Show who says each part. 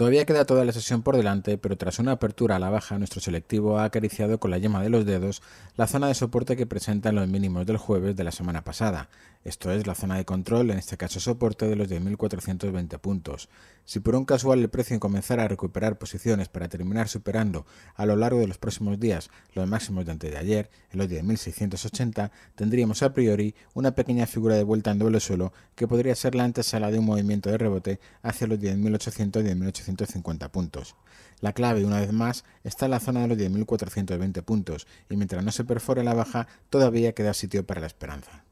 Speaker 1: Todavía queda toda la sesión por delante, pero tras una apertura a la baja, nuestro selectivo ha acariciado con la yema de los dedos la zona de soporte que presentan los mínimos del jueves de la semana pasada, esto es la zona de control, en este caso soporte de los 10.420 puntos. Si por un casual el precio comenzara a recuperar posiciones para terminar superando a lo largo de los próximos días los máximos de antes de ayer, en los 10.680, tendríamos a priori una pequeña figura de vuelta en doble suelo que podría ser la antesala de un movimiento de rebote hacia los 10.800 10.850 puntos. La clave, una vez más, está en la zona de los 10.420 puntos y mientras no se perfore la baja, todavía queda sitio para la esperanza.